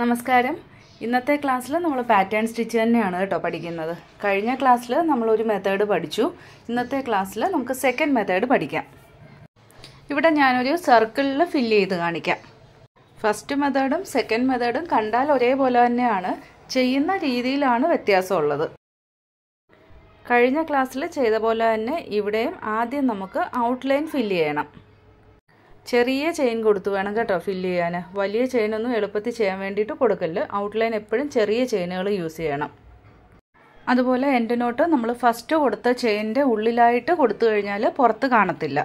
നമസ്കാരം ഇന്നത്തെ ക്ലാസ്സിൽ നമ്മൾ പാറ്റേൺ സ്റ്റിച്ച് തന്നെയാണ് കേട്ടോ പഠിക്കുന്നത് കഴിഞ്ഞ ക്ലാസ്സിൽ നമ്മളൊരു മെത്തേഡ് പഠിച്ചു ഇന്നത്തെ ക്ലാസ്സിൽ നമുക്ക് സെക്കൻഡ് മെത്തേഡ് പഠിക്കാം ഇവിടെ ഞാനൊരു സർക്കിളിൽ ഫില്ല് ചെയ്ത് കാണിക്കാം ഫസ്റ്റ് മെത്തേഡും സെക്കൻഡ് മെത്തേഡും കണ്ടാൽ ഒരേപോലെ തന്നെയാണ് ചെയ്യുന്ന രീതിയിലാണ് വ്യത്യാസമുള്ളത് കഴിഞ്ഞ ക്ലാസ്സിൽ ചെയ്ത പോലെ തന്നെ ഇവിടെയും ആദ്യം നമുക്ക് ഔട്ട്ലൈൻ ഫില്ല് ചെയ്യണം ചെറിയ ചെയിൻ കൊടുത്തു വേണം കേട്ടോ ഫില്ല് ചെയ്യാൻ വലിയ ചെയിൻ ഒന്നും എളുപ്പത്തിൽ ചെയ്യാൻ വേണ്ടിയിട്ട് കൊടുക്കല്ല് ഔട്ട്ലൈൻ എപ്പോഴും ചെറിയ ചെയിനുകൾ യൂസ് ചെയ്യണം അതുപോലെ എൻ്റെ നോട്ട് നമ്മൾ ഫസ്റ്റ് കൊടുത്ത ചെയിനിൻ്റെ ഉള്ളിലായിട്ട് കൊടുത്തു കഴിഞ്ഞാൽ പുറത്ത് കാണത്തില്ല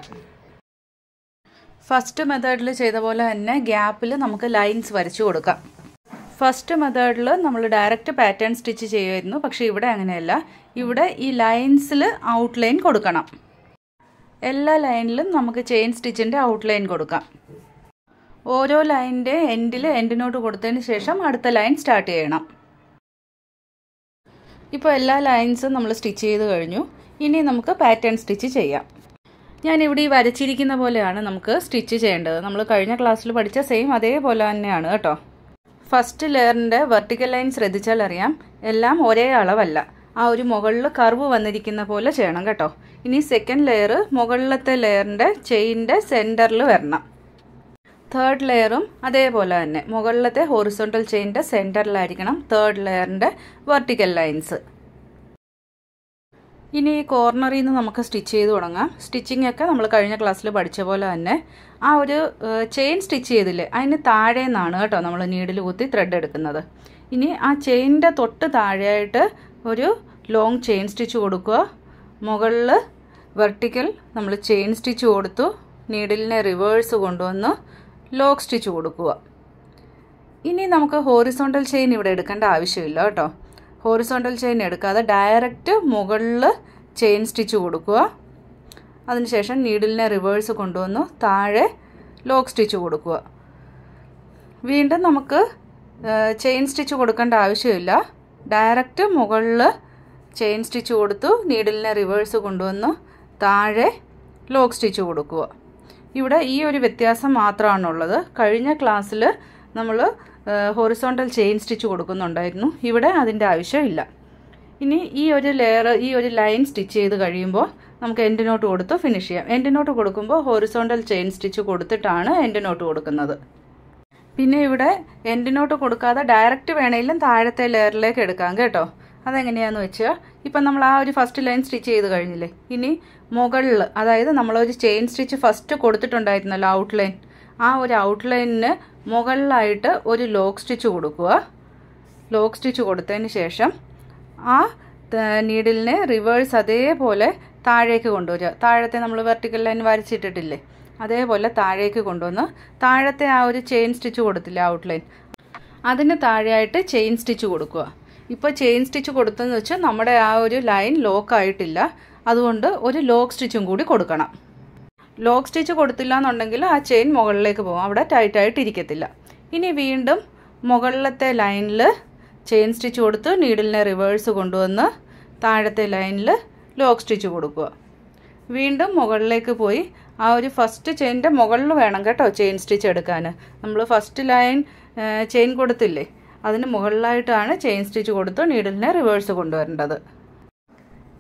ഫസ്റ്റ് മെത്തേഡിൽ ചെയ്ത പോലെ തന്നെ ഗ്യാപ്പിൽ നമുക്ക് ലൈൻസ് വരച്ചു കൊടുക്കാം ഫസ്റ്റ് മെത്തേഡിൽ നമ്മൾ ഡയറക്റ്റ് പാറ്റേൺ സ്റ്റിച്ച് ചെയ്യുമായിരുന്നു പക്ഷേ ഇവിടെ അങ്ങനെയല്ല ഇവിടെ ഈ ലൈൻസിൽ ഔട്ട്ലൈൻ കൊടുക്കണം എല്ലാ ലൈനിലും നമുക്ക് ചെയിൻ സ്റ്റിച്ചിൻ്റെ ഔട്ട്ലൈൻ കൊടുക്കാം ഓരോ ലൈനിൻ്റെ എൻഡിൽ എൻഡിനോട്ട് കൊടുത്തതിന് ശേഷം അടുത്ത ലൈൻ സ്റ്റാർട്ട് ചെയ്യണം ഇപ്പോൾ എല്ലാ ലൈൻസും നമ്മൾ സ്റ്റിച്ച് ചെയ്ത് കഴിഞ്ഞു ഇനി നമുക്ക് പാറ്റേൺ സ്റ്റിച്ച് ചെയ്യാം ഞാനിവിടെ ഈ വരച്ചിരിക്കുന്ന പോലെയാണ് നമുക്ക് സ്റ്റിച്ച് ചെയ്യേണ്ടത് നമ്മൾ കഴിഞ്ഞ ക്ലാസ്സിൽ പഠിച്ച സെയിം അതേപോലെ തന്നെയാണ് കേട്ടോ ഫസ്റ്റ് ലെയറിൻ്റെ വെർട്ടിക്കൽ ലൈൻ ശ്രദ്ധിച്ചാൽ അറിയാം എല്ലാം ഒരേ അളവല്ല ആ ഒരു മുകളിൽ കർവ് വന്നിരിക്കുന്ന പോലെ ചെയ്യണം കേട്ടോ ഇനി സെക്കൻഡ് ലെയർ മുകളിലത്തെ ലെയറിൻ്റെ ചെയിൻ്റെ സെൻറ്ററിൽ വരണം തേർഡ് ലെയറും അതേപോലെ തന്നെ മുകളിലത്തെ ഹോറിസോണ്ടൽ ചെയിൻ്റെ സെൻറ്ററിലായിരിക്കണം തേർഡ് ലെയറിൻ്റെ വെർട്ടിക്കൽ ലൈൻസ് ഇനി ഈ കോർണറിൽ നിന്ന് നമുക്ക് സ്റ്റിച്ച് ചെയ്ത് തുടങ്ങാം സ്റ്റിച്ചിങ് ഒക്കെ നമ്മൾ കഴിഞ്ഞ ക്ലാസ്സിൽ പഠിച്ച പോലെ തന്നെ ആ ഒരു ചെയിൻ സ്റ്റിച്ച് ചെയ്തില്ലേ അതിന് താഴെ നിന്നാണ് കേട്ടോ നമ്മൾ നീഡിൽ കുത്തി ത്രെഡ് എടുക്കുന്നത് ഇനി ആ ചെയിനിൻ്റെ തൊട്ട് താഴെയായിട്ട് ഒരു ലോങ് ചെയിൻ സ്റ്റിച്ച് കൊടുക്കുക മുകളിൽ വെർട്ടിക്കൽ നമ്മൾ ചെയിൻ സ്റ്റിച്ച് കൊടുത്തു നീഡിലിനെ റിവേഴ്സ് കൊണ്ടുവന്ന് ലോക്ക് സ്റ്റിച്ച് കൊടുക്കുക ഇനി നമുക്ക് ഹോറിസോണ്ടൽ ചെയിൻ ഇവിടെ എടുക്കേണ്ട ആവശ്യമില്ല കേട്ടോ ഹോറിസോണ്ടൽ ചെയിൻ എടുക്കാതെ ഡയറക്റ്റ് മുകളിൽ ചെയിൻ സ്റ്റിച്ച് കൊടുക്കുക അതിനുശേഷം നീഡിലിനെ റിവേഴ്സ് കൊണ്ടുവന്ന് താഴെ ലോക്ക് സ്റ്റിച്ച് കൊടുക്കുക വീണ്ടും നമുക്ക് ചെയിൻ സ്റ്റിച്ച് കൊടുക്കേണ്ട ആവശ്യമില്ല ഡയറക്റ്റ് മുകളിൽ ചെയിൻ സ്റ്റിച്ച് കൊടുത്തു നീഡിലിനെ റിവേഴ്സ് കൊണ്ടുവന്നു താഴെ ലോക്ക് സ്റ്റിച്ച് കൊടുക്കുക ഇവിടെ ഈ ഒരു വ്യത്യാസം മാത്രമാണുള്ളത് കഴിഞ്ഞ ക്ലാസ്സിൽ നമ്മൾ ഹൊറിസോണ്ടൽ ചെയിൻ സ്റ്റിച്ച് കൊടുക്കുന്നുണ്ടായിരുന്നു ഇവിടെ അതിൻ്റെ ആവശ്യമില്ല ഇനി ഈ ഒരു ലെയർ ഈ ഒരു ലൈൻ സ്റ്റിച്ച് ചെയ്ത് കഴിയുമ്പോൾ നമുക്ക് എൻഡ് നോട്ട് കൊടുത്ത് ഫിനിഷ് ചെയ്യാം എൻഡ് നോട്ട് കൊടുക്കുമ്പോൾ ഹൊറിസോണ്ടൽ ചെയിൻ സ്റ്റിച്ച് കൊടുത്തിട്ടാണ് എൻഡ് നോട്ട് കൊടുക്കുന്നത് പിന്നെ ഇവിടെ എൻഡ് നോട്ട് കൊടുക്കാതെ ഡയറക്റ്റ് വേണമെങ്കിലും താഴത്തെ ലെയറിലേക്ക് എടുക്കാം കേട്ടോ അതെങ്ങനെയാണെന്ന് വെച്ചാൽ ഇപ്പം നമ്മൾ ആ ഒരു ഫസ്റ്റ് ലൈൻ സ്റ്റിച്ച് ചെയ്ത് കഴിഞ്ഞില്ലേ ഇനി മുകളിൽ അതായത് നമ്മളൊരു ചെയിൻ സ്റ്റിച്ച് ഫസ്റ്റ് കൊടുത്തിട്ടുണ്ടായിരുന്നല്ലോ ലൈൻ ആ ഒരു ഔട്ട് ലൈനിന് മുകളിലായിട്ട് ഒരു ലോക്ക് സ്റ്റിച്ച് കൊടുക്കുക ലോക്ക് സ്റ്റിച്ച് കൊടുത്തതിന് ശേഷം ആ നീഡിലിനെ റിവേഴ്സ് അതേപോലെ താഴേക്ക് കൊണ്ടുവരിക താഴത്തെ നമ്മൾ വെർട്ടിക്കൽ ലൈൻ വരച്ചിട്ടിട്ടില്ലേ അതേപോലെ താഴേക്ക് കൊണ്ടുവന്ന് താഴത്തെ ആ ഒരു ചെയിൻ സ്റ്റിച്ച് കൊടുത്തില്ല ലൈൻ അതിന് താഴെയായിട്ട് ചെയിൻ സ്റ്റിച്ച് കൊടുക്കുക ഇപ്പോൾ ചെയിൻ സ്റ്റിച്ച് കൊടുത്തെന്ന് വെച്ചാൽ നമ്മുടെ ആ ഒരു ലൈൻ ലോക്ക് ആയിട്ടില്ല അതുകൊണ്ട് ഒരു ലോക്ക് സ്റ്റിച്ചും കൂടി കൊടുക്കണം ലോക്ക് സ്റ്റിച്ച് കൊടുത്തില്ല എന്നുണ്ടെങ്കിൽ ആ ചെയിൻ മുകളിലേക്ക് പോകും അവിടെ ടൈറ്റായിട്ട് ഇരിക്കത്തില്ല ഇനി വീണ്ടും മുകളിലത്തെ ലൈനിൽ ചെയിൻ സ്റ്റിച്ച് കൊടുത്ത് നീഡിലിനെ റിവേഴ്സ് കൊണ്ടുവന്ന് താഴത്തെ ലൈനിൽ ലോക്ക് സ്റ്റിച്ച് കൊടുക്കുക വീണ്ടും മുകളിലേക്ക് പോയി ആ ഒരു ഫസ്റ്റ് ചെയിനിൻ്റെ മുകളിൽ വേണം കേട്ടോ ചെയിൻ സ്റ്റിച്ച് എടുക്കാൻ നമ്മൾ ഫസ്റ്റ് ലൈൻ ചെയിൻ കൊടുത്തില്ലേ അതിന് മുകളിലായിട്ടാണ് ചെയിൻ സ്റ്റിച്ച് കൊടുത്ത് നീഡിലിനെ റിവേഴ്സ് കൊണ്ടുവരേണ്ടത്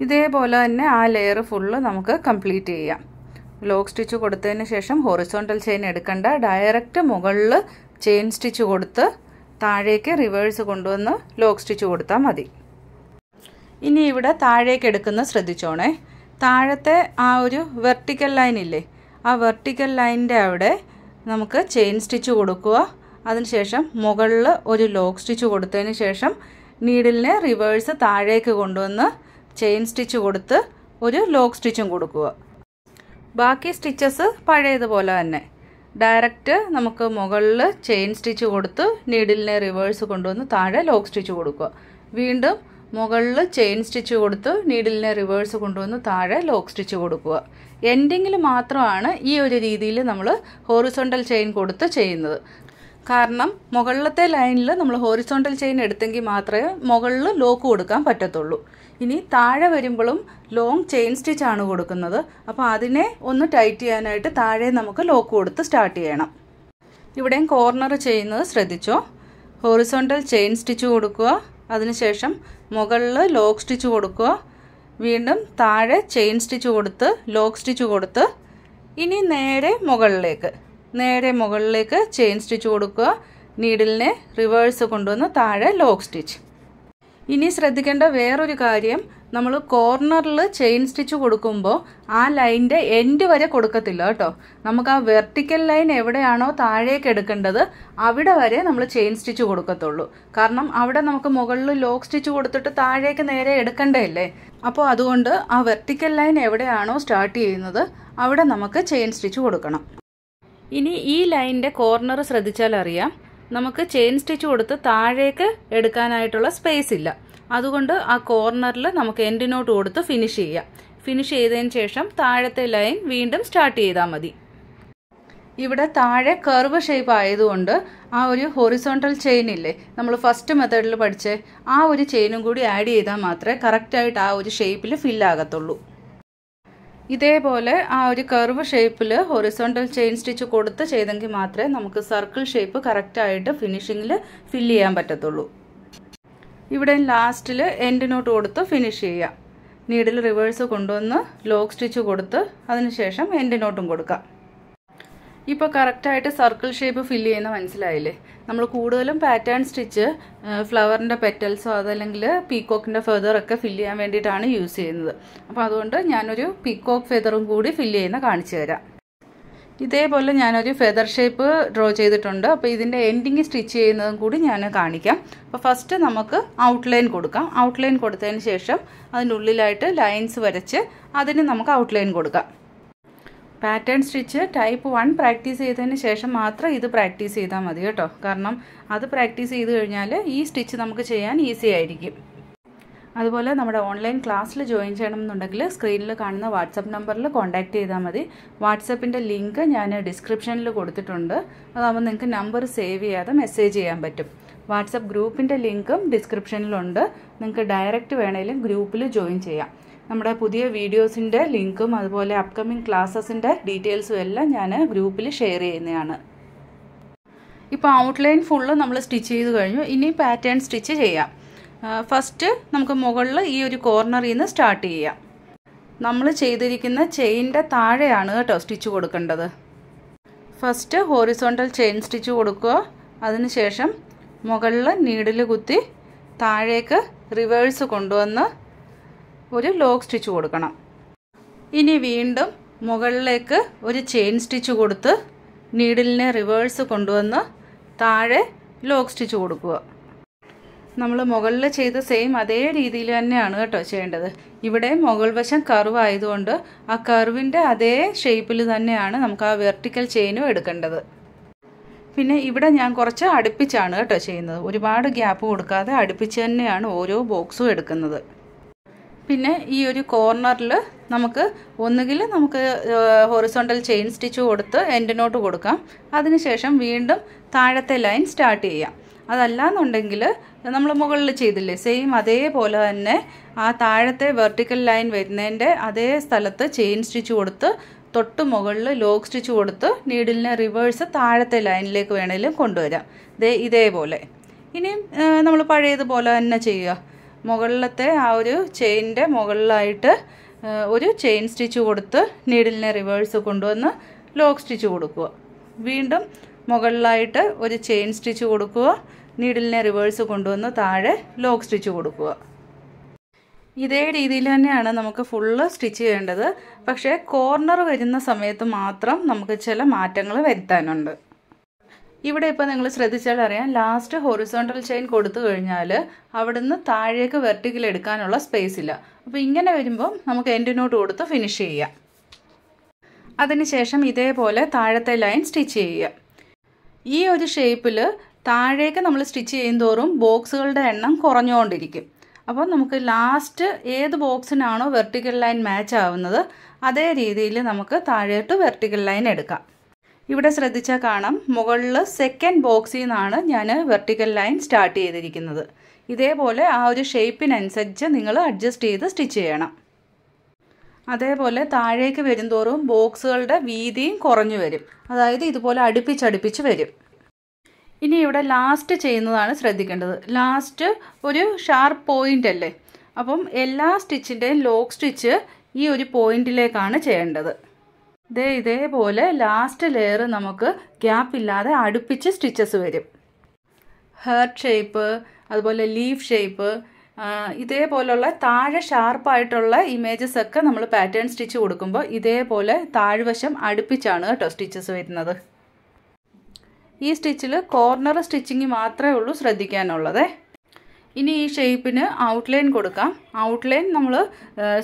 ഇതേപോലെ തന്നെ ആ ലെയർ ഫുള്ള് നമുക്ക് കംപ്ലീറ്റ് ചെയ്യാം ലോക്ക് സ്റ്റിച്ച് കൊടുത്തതിന് ശേഷം ഹൊറിസോണ്ടൽ ചെയിൻ എടുക്കണ്ട ഡയറക്റ്റ് മുകളിൽ ചെയിൻ സ്റ്റിച്ച് കൊടുത്ത് താഴേക്ക് റിവേഴ്സ് കൊണ്ടുവന്ന് ലോക്ക് സ്റ്റിച്ച് കൊടുത്താൽ മതി ഇനി ഇവിടെ താഴേക്ക് എടുക്കുന്ന ശ്രദ്ധിച്ചോണേ താഴത്തെ ആ ഒരു വെർട്ടിക്കൽ ലൈൻ ഇല്ലേ ആ വെർട്ടിക്കൽ ലൈനിൻ്റെ അവിടെ നമുക്ക് ചെയിൻ സ്റ്റിച്ച് കൊടുക്കുക അതിനുശേഷം മുകളിൽ ഒരു ലോക്ക് സ്റ്റിച്ച് കൊടുത്തതിന് ശേഷം നീഡിലിനെ റിവേഴ്സ് താഴേക്ക് കൊണ്ടുവന്ന് ചെയിൻ സ്റ്റിച്ച് കൊടുത്ത് ഒരു ലോക്ക് സ്റ്റിച്ചും കൊടുക്കുക ബാക്കി സ്റ്റിച്ചസ് പഴയതുപോലെ തന്നെ ഡയറക്റ്റ് നമുക്ക് മുകളിൽ ചെയിൻ സ്റ്റിച്ച് കൊടുത്ത് നീഡിലിനെ റിവേഴ്സ് കൊണ്ടുവന്ന് താഴെ ലോക്ക് സ്റ്റിച്ച് കൊടുക്കുക വീണ്ടും മുകളിൽ ചെയിൻ സ്റ്റിച്ച് കൊടുത്ത് നീഡിലിനെ റിവേഴ്സ് കൊണ്ടുവന്ന് താഴെ ലോക്ക് സ്റ്റിച്ച് കൊടുക്കുക എൻഡിങ്ങിൽ മാത്രമാണ് ഈ ഒരു രീതിയിൽ നമ്മൾ ഹോറിസോണ്ടൽ ചെയിൻ കൊടുത്ത് ചെയ്യുന്നത് കാരണം മുകളിലത്തെ ലൈനിൽ നമ്മൾ ഹോറിസോണ്ടൽ ചെയിൻ എടുത്തെങ്കിൽ മാത്രമേ മുകളിൽ ലോക്ക് കൊടുക്കാൻ പറ്റത്തുള്ളൂ ഇനി താഴെ വരുമ്പോഴും ലോങ് ചെയിൻ സ്റ്റിച്ച് ആണ് കൊടുക്കുന്നത് അപ്പോൾ അതിനെ ഒന്ന് ടൈറ്റ് ചെയ്യാനായിട്ട് താഴെ നമുക്ക് ലോക്ക് കൊടുത്ത് സ്റ്റാർട്ട് ചെയ്യണം ഇവിടെയും കോർണർ ചെയ്യുന്നത് ശ്രദ്ധിച്ചോ ഹോറിസോണ്ടൽ ചെയിൻ സ്റ്റിച്ച് കൊടുക്കുക അതിനുശേഷം മുകളിൽ ലോക്ക് സ്റ്റിച്ച് കൊടുക്കുക വീണ്ടും താഴെ ചെയിൻ സ്റ്റിച്ച് കൊടുത്ത് ലോക്ക് സ്റ്റിച്ച് കൊടുത്ത് ഇനി നേരെ മുകളിലേക്ക് നേരെ മുകളിലേക്ക് ചെയിൻ സ്റ്റിച്ച് കൊടുക്കുക നീഡിലിനെ റിവേഴ്സ് കൊണ്ടുവന്ന് താഴെ ലോക്ക് സ്റ്റിച്ച് ഇനി ശ്രദ്ധിക്കേണ്ട വേറൊരു കാര്യം നമ്മൾ കോർണറിൽ ചെയിൻ സ്റ്റിച്ച് കൊടുക്കുമ്പോൾ ആ ലൈൻ്റെ എൻഡ് വരെ കൊടുക്കത്തില്ല കേട്ടോ നമുക്ക് ആ വെർട്ടിക്കൽ ലൈൻ എവിടെയാണോ താഴേക്ക് എടുക്കേണ്ടത് അവിടെ വരെ നമ്മൾ ചെയിൻ സ്റ്റിച്ച് കൊടുക്കത്തുള്ളൂ കാരണം അവിടെ നമുക്ക് മുകളിൽ ലോക്ക് സ്റ്റിച്ച് കൊടുത്തിട്ട് താഴേക്ക് നേരെ എടുക്കണ്ടല്ലേ അപ്പോൾ അതുകൊണ്ട് ആ വെർട്ടിക്കൽ ലൈൻ എവിടെയാണോ സ്റ്റാർട്ട് ചെയ്യുന്നത് അവിടെ നമുക്ക് ചെയിൻ സ്റ്റിച്ച് കൊടുക്കണം ഇനി ഈ ലൈനിൻ്റെ കോർണർ ശ്രദ്ധിച്ചാൽ അറിയാം നമുക്ക് ചെയിൻ സ്റ്റിച്ച് കൊടുത്ത് താഴേക്ക് എടുക്കാനായിട്ടുള്ള സ്പേസ് ഇല്ല അതുകൊണ്ട് ആ കോർണറിൽ നമുക്ക് എൻഡ് നോട്ട് കൊടുത്ത് ഫിനിഷ് ചെയ്യാം ഫിനിഷ് ചെയ്തതിന് ശേഷം താഴത്തെ ലൈൻ വീണ്ടും സ്റ്റാർട്ട് ചെയ്താൽ മതി ഇവിടെ താഴെ കർവ് ഷേപ്പ് ആയതുകൊണ്ട് ആ ഒരു ഹൊറിസോണ്ടൽ ചെയിൻ ഇല്ലേ നമ്മൾ ഫസ്റ്റ് മെത്തേഡിൽ പഠിച്ച് ആ ഒരു ചെയിനും കൂടി ആഡ് ചെയ്താൽ മാത്രമേ കറക്റ്റായിട്ട് ആ ഒരു ഷേപ്പിൽ ഫില്ലാകത്തുള്ളൂ ഇതേപോലെ ആ ഒരു കർവ് ഷേപ്പിൽ ഹൊറിസോണ്ടൽ ചെയിൻ സ്റ്റിച്ച് കൊടുത്ത് ചെയ്തെങ്കിൽ മാത്രമേ നമുക്ക് സർക്കിൾ ഷേപ്പ് കറക്റ്റായിട്ട് ഫിനിഷിങ്ങിൽ ഫില്ല് ചെയ്യാൻ പറ്റത്തുള്ളൂ ഇവിടെ ലാസ്റ്റിൽ എൻഡ് നോട്ട് കൊടുത്ത് ഫിനിഷ് ചെയ്യാം നീഡിൽ റിവേഴ്സ് കൊണ്ടുവന്ന് ലോക്ക് സ്റ്റിച്ച് കൊടുത്ത് അതിനുശേഷം എൻഡ് നോട്ടും കൊടുക്കാം ഇപ്പോൾ കറക്റ്റായിട്ട് സർക്കിൾ ഷേപ്പ് ഫില്ല് ചെയ്യുന്ന മനസ്സിലായില്ലേ നമ്മൾ കൂടുതലും പാറ്റേൺ സ്റ്റിച്ച് ഫ്ലവറിൻ്റെ പെറ്റൽസോ അതല്ലെങ്കിൽ പീക്കോക്കിൻ്റെ ഫെതറൊക്കെ ഫില്ല് ചെയ്യാൻ വേണ്ടിയിട്ടാണ് യൂസ് ചെയ്യുന്നത് അപ്പോൾ അതുകൊണ്ട് ഞാനൊരു പീക്കോക്ക് ഫെതറും കൂടി ഫില്ല് ചെയ്യുന്ന കാണിച്ചു തരാം ഇതേപോലെ ഞാനൊരു ഫെദർ ഷേപ്പ് ഡ്രോ ചെയ്തിട്ടുണ്ട് അപ്പോൾ ഇതിൻ്റെ എൻഡിങ് സ്റ്റിച്ച് ചെയ്യുന്നതും കൂടി ഞാൻ കാണിക്കാം അപ്പോൾ ഫസ്റ്റ് നമുക്ക് ഔട്ട്ലൈൻ കൊടുക്കാം ഔട്ട്ലൈൻ കൊടുത്തതിന് ശേഷം അതിനുള്ളിലായിട്ട് ലൈൻസ് വരച്ച് അതിന് നമുക്ക് ഔട്ട്ലൈൻ കൊടുക്കാം pattern stitch type one practice ചെയ്തതിന് ശേഷം മാത്രം ഇത് പ്രാക്ടീസ് ചെയ്താൽ മതി കേട്ടോ കാരണം അത് പ്രാക്ടീസ് ചെയ്ത് കഴിഞ്ഞാൽ ഈ സ്റ്റിച്ച് നമുക്ക് ചെയ്യാൻ ഈസി ആയിരിക്കും അതുപോലെ നമ്മുടെ ഓൺലൈൻ ക്ലാസ്സിൽ ജോയിൻ ചെയ്യണമെന്നുണ്ടെങ്കിൽ സ്ക്രീനിൽ കാണുന്ന വാട്സപ്പ് നമ്പറിൽ കോൺടാക്റ്റ് ചെയ്താൽ മതി വാട്സപ്പിൻ്റെ ലിങ്ക് ഞാൻ ഡിസ്ക്രിപ്ഷനിൽ കൊടുത്തിട്ടുണ്ട് അതാകുമ്പോൾ നിങ്ങൾക്ക് നമ്പർ സേവ് ചെയ്യാതെ മെസ്സേജ് ചെയ്യാൻ പറ്റും വാട്സപ്പ് ഗ്രൂപ്പിൻ്റെ ലിങ്കും ഡിസ്ക്രിപ്ഷനിലുണ്ട് നിങ്ങൾക്ക് ഡയറക്റ്റ് വേണമെങ്കിലും ഗ്രൂപ്പിൽ ജോയിൻ ചെയ്യാം നമ്മുടെ പുതിയ വീഡിയോസിൻ്റെ ലിങ്കും അതുപോലെ അപ്കമിങ് ക്ലാസ്സസിൻ്റെ ഡീറ്റെയിൽസും എല്ലാം ഞാൻ ഗ്രൂപ്പിൽ ഷെയർ ചെയ്യുന്നതാണ് ഇപ്പോൾ ഔട്ട്ലൈൻ ഫുള്ള് നമ്മൾ സ്റ്റിച്ച് ചെയ്ത് കഴിഞ്ഞു ഇനി പാറ്റേൺ സ്റ്റിച്ച് ചെയ്യാം ഫസ്റ്റ് നമുക്ക് മുകളിൽ ഈ ഒരു കോർണറിൽ നിന്ന് സ്റ്റാർട്ട് ചെയ്യാം നമ്മൾ ചെയ്തിരിക്കുന്ന ചെയിൻ്റെ താഴെയാണ് കേട്ടോ സ്റ്റിച്ച് കൊടുക്കേണ്ടത് ഫസ്റ്റ് ഹോറിസോണ്ടൽ ചെയിൻ സ്റ്റിച്ച് കൊടുക്കുക അതിനുശേഷം മുകളിൽ നീഡിൽ കുത്തി താഴേക്ക് റിവേഴ്സ് കൊണ്ടുവന്ന് ഒരു ലോക്ക് സ്റ്റിച്ച് കൊടുക്കണം ഇനി വീണ്ടും മുകളിലേക്ക് ഒരു ചെയിൻ സ്റ്റിച്ച് കൊടുത്ത് നീഡിലിനെ റിവേഴ്സ് കൊണ്ടുവന്ന് താഴെ ലോക്ക് സ്റ്റിച്ച് കൊടുക്കുക നമ്മൾ മുകളിൽ ചെയ്ത സെയിം അതേ രീതിയിൽ തന്നെയാണ് കേട്ടോ ചെയ്യേണ്ടത് ഇവിടെ മുകൾ വശം കർവ് ആയതുകൊണ്ട് ആ കർവിൻ്റെ അതേ ഷേപ്പിൽ തന്നെയാണ് നമുക്ക് ആ വെർട്ടിക്കൽ ചെയിനും എടുക്കേണ്ടത് പിന്നെ ഇവിടെ ഞാൻ കുറച്ച് അടുപ്പിച്ചാണ് കേട്ടോ ചെയ്യുന്നത് ഒരുപാട് ഗ്യാപ്പ് കൊടുക്കാതെ അടുപ്പിച്ച് തന്നെയാണ് ഓരോ ബോക്സും എടുക്കുന്നത് പിന്നെ ഈ ഒരു കോർണറിൽ നമുക്ക് ഒന്നുകിൽ നമുക്ക് ഹൊറിസോണ്ടൽ ചെയിൻ സ്റ്റിച്ച് കൊടുത്ത് എൻഡ് കൊടുക്കാം അതിനുശേഷം വീണ്ടും താഴത്തെ ലൈൻ സ്റ്റാർട്ട് ചെയ്യാം അതല്ലാന്നുണ്ടെങ്കിൽ നമ്മൾ മുകളിൽ ചെയ്തില്ലേ സെയിം അതേപോലെ തന്നെ ആ താഴത്തെ വെർട്ടിക്കൽ ലൈൻ വരുന്നതിൻ്റെ അതേ സ്ഥലത്ത് ചെയിൻ സ്റ്റിച്ച് കൊടുത്ത് തൊട്ട് മുകളിൽ ലോക്ക് സ്റ്റിച്ച് കൊടുത്ത് നീഡിലിനെ റിവേഴ്സ് താഴത്തെ ലൈനിലേക്ക് വേണമെങ്കിലും കൊണ്ടുവരാം ഇതേ ഇതേപോലെ ഇനിയും നമ്മൾ പഴയതുപോലെ തന്നെ ചെയ്യുക മുകളിലത്തെ ആ ഒരു ചെയിനിൻ്റെ മുകളിലായിട്ട് ഒരു ചെയിൻ സ്റ്റിച്ച് കൊടുത്ത് നീഡിലിനെ റിവേഴ്സ് കൊണ്ടുവന്ന് ലോക്ക് സ്റ്റിച്ച് കൊടുക്കുക വീണ്ടും മുകളിലായിട്ട് ഒരു ചെയിൻ സ്റ്റിച്ച് കൊടുക്കുക നീഡിലിനെ റിവേഴ്സ് കൊണ്ടുവന്ന് താഴെ ലോക്ക് സ്റ്റിച്ച് കൊടുക്കുക ഇതേ രീതിയിൽ തന്നെയാണ് നമുക്ക് ഫുള്ള് സ്റ്റിച്ച് ചെയ്യേണ്ടത് പക്ഷേ കോർണർ വരുന്ന സമയത്ത് മാത്രം നമുക്ക് ചില മാറ്റങ്ങൾ വരുത്താനുണ്ട് ഇവിടെ ഇപ്പോൾ നിങ്ങൾ ശ്രദ്ധിച്ചാൽ അറിയാം ലാസ്റ്റ് ഹൊറിസോണ്ടൽ ചെയിൻ കൊടുത്തു കഴിഞ്ഞാൽ അവിടുന്ന് താഴേക്ക് വെർട്ടിക്കൽ എടുക്കാനുള്ള സ്പേസ് ഇല്ല അപ്പോൾ ഇങ്ങനെ വരുമ്പോൾ നമുക്ക് എൻഡിനോട്ട് കൊടുത്ത് ഫിനിഷ് ചെയ്യാം അതിനുശേഷം ഇതേപോലെ താഴത്തെ ലൈൻ സ്റ്റിച്ച് ചെയ്യുക ഈ ഒരു ഷേപ്പിൽ താഴേക്ക് നമ്മൾ സ്റ്റിച്ച് തോറും ബോക്സുകളുടെ എണ്ണം കുറഞ്ഞുകൊണ്ടിരിക്കും അപ്പോൾ നമുക്ക് ലാസ്റ്റ് ഏത് ബോക്സിനാണോ വെർട്ടിക്കൽ ലൈൻ മാച്ച് ആവുന്നത് അതേ രീതിയിൽ നമുക്ക് താഴേട്ട് വെർട്ടിക്കൽ ലൈൻ എടുക്കാം ഇവിടെ ശ്രദ്ധിച്ചാൽ കാണാം മുകളിൽ സെക്കൻഡ് ബോക്സിൽ നിന്നാണ് ഞാൻ വെർട്ടിക്കൽ ലൈൻ സ്റ്റാർട്ട് ചെയ്തിരിക്കുന്നത് ഇതേപോലെ ആ ഒരു ഷേപ്പിനനുസരിച്ച് നിങ്ങൾ അഡ്ജസ്റ്റ് ചെയ്ത് സ്റ്റിച്ച് ചെയ്യണം അതേപോലെ താഴേക്ക് വരുംതോറും ബോക്സുകളുടെ വീതിയും കുറഞ്ഞു വരും അതായത് ഇതുപോലെ അടുപ്പിച്ചടുപ്പിച്ച് വരും ഇനി ഇവിടെ ലാസ്റ്റ് ചെയ്യുന്നതാണ് ശ്രദ്ധിക്കേണ്ടത് ലാസ്റ്റ് ഒരു ഷാർപ്പ് പോയിന്റ് അല്ലേ അപ്പം എല്ലാ സ്റ്റിച്ചിൻ്റെയും ലോക്ക് സ്റ്റിച്ച് ഈ ഒരു പോയിന്റിലേക്കാണ് ചെയ്യേണ്ടത് ദേ ഇതേപോലെ ലാസ്റ്റ് ലെയർ നമുക്ക് ഗ്യാപ്പ് ഇല്ലാതെ അടുപ്പിച്ച് സ്റ്റിച്ചസ് വരും ഹേർട്ട് ഷേപ്പ് അതുപോലെ ലീഫ് ഷേപ്പ് ഇതേപോലുള്ള താഴെ ഷാർപ്പായിട്ടുള്ള ഇമേജസ് ഒക്കെ നമ്മൾ പാറ്റേൺ സ്റ്റിച്ച് കൊടുക്കുമ്പോൾ ഇതേപോലെ താഴ്വശം അടുപ്പിച്ചാണ് കേട്ടോ സ്റ്റിച്ചസ് വരുന്നത് ഈ സ്റ്റിച്ചിൽ കോർണർ സ്റ്റിച്ചിങ് മാത്രമേ ഉള്ളൂ ശ്രദ്ധിക്കാനുള്ളതേ ഇനി ഈ ഷേപ്പിന് ഔട്ട്ലൈൻ കൊടുക്കാം ഔട്ട്ലൈൻ നമ്മൾ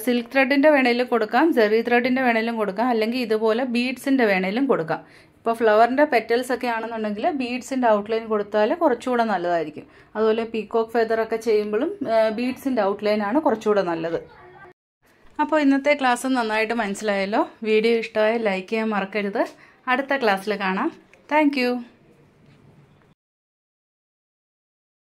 സിൽക്ക് ത്രെഡിൻ്റെ വേണേലും കൊടുക്കാം ജെറി ത്രെഡിൻ്റെ വേണേലും കൊടുക്കാം അല്ലെങ്കിൽ ഇതുപോലെ ബീഡ്സിൻ്റെ വേണേലും കൊടുക്കാം ഇപ്പോൾ ഫ്ലവറിൻ്റെ പെറ്റൽസ് ഒക്കെ ആണെന്നുണ്ടെങ്കിൽ ബീഡ്സിൻ്റെ ഔട്ട്ലൈൻ കൊടുത്താൽ കുറച്ചുകൂടെ നല്ലതായിരിക്കും അതുപോലെ പീക്കോക്ക് ഫെദറൊക്കെ ചെയ്യുമ്പോഴും ബീഡ്സിൻ്റെ ആണ് കുറച്ചുകൂടെ നല്ലത് അപ്പോൾ ഇന്നത്തെ ക്ലാസ് നന്നായിട്ട് മനസ്സിലായല്ലോ വീഡിയോ ഇഷ്ടമായി ലൈക്ക് ചെയ്യാൻ മറക്കരുത് അടുത്ത ക്ലാസ്സിൽ കാണാം താങ്ക്